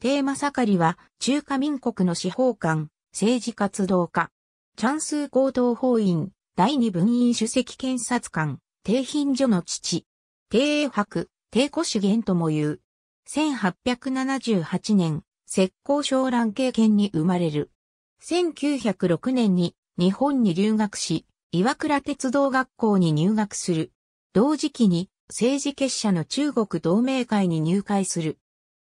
テーマ盛りは、中華民国の司法官、政治活動家、チャンスー合同法院、第二分院主席検察官、低品所の父、低英博、低古主元とも言う。1878年、石膏商乱経験に生まれる。1906年に日本に留学し、岩倉鉄道学校に入学する。同時期に政治結社の中国同盟会に入会する。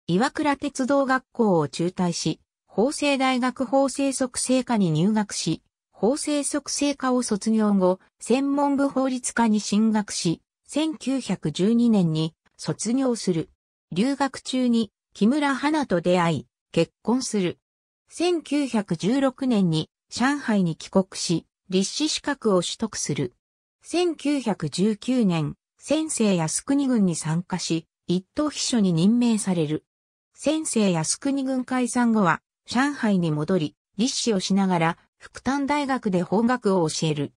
岩倉鉄道学校を中退し、法政大学法制促成科に入学し、法制促成科を卒業後、専門部法律科に進学し、1912年に卒業する。留学中に木村花と出会い、結婚する。1916年に上海に帰国し、立志資格を取得する。1919年、先生靖国軍に参加し、一等秘書に任命される。先生靖国軍解散後は、上海に戻り、立志をしながら、福旦大学で法学を教える。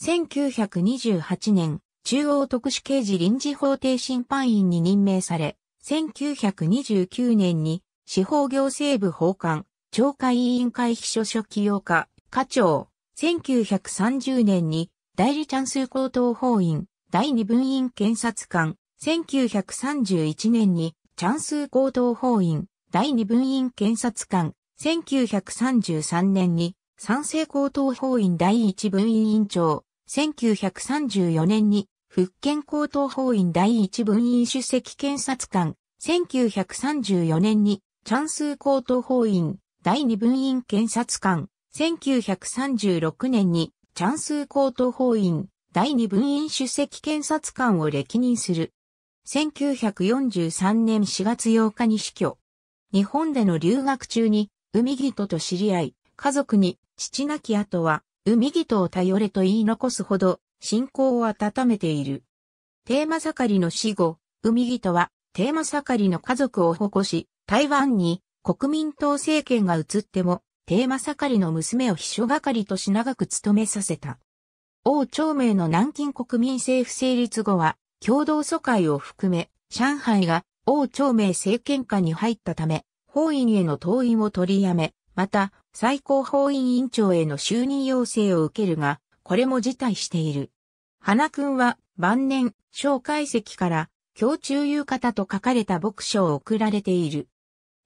1928年、中央特殊刑事臨時法廷審判員に任命され、1929年に、司法行政部法官、懲戒委員会秘書書記用課、課長、1930年に、代理チャンス高等法院、第二分院検察官、1931年に、チャンスー等法院、第二分院検察官、1933年に、賛成高等法院第一分院院長、1934年に、福建高等法院第一分院主席検察官、1934年に、チャンスー高等法院、第二分院検察官、1936年に、チャンスー高等法院、第二分院主席検察官を歴任する。1943年4月8日に死去。日本での留学中に、海人と知り合い、家族に、父なき後は、海人を頼れと言い残すほど、信仰を温めている。テーマ盛りの死後、海人は、テーマ盛りの家族を保護し、台湾に国民党政権が移っても、テーマ盛りの娘を秘書係とし長く務めさせた。王長明の南京国民政府成立後は、共同疎開を含め、上海が王朝明政権下に入ったため、法院への登院を取りやめ、また、最高法院委員長への就任要請を受けるが、これも辞退している。花君は晩年、小介析から、胸中夕方と書かれた牧書を送られている。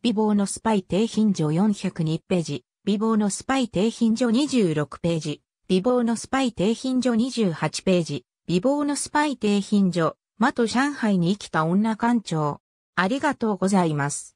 美貌のスパイ定品所402ページ、美貌のスパイ定品所26ページ、美貌のスパイ定品所28ページ、美貌のスパイ低品所、マと上海に生きた女館長。ありがとうございます。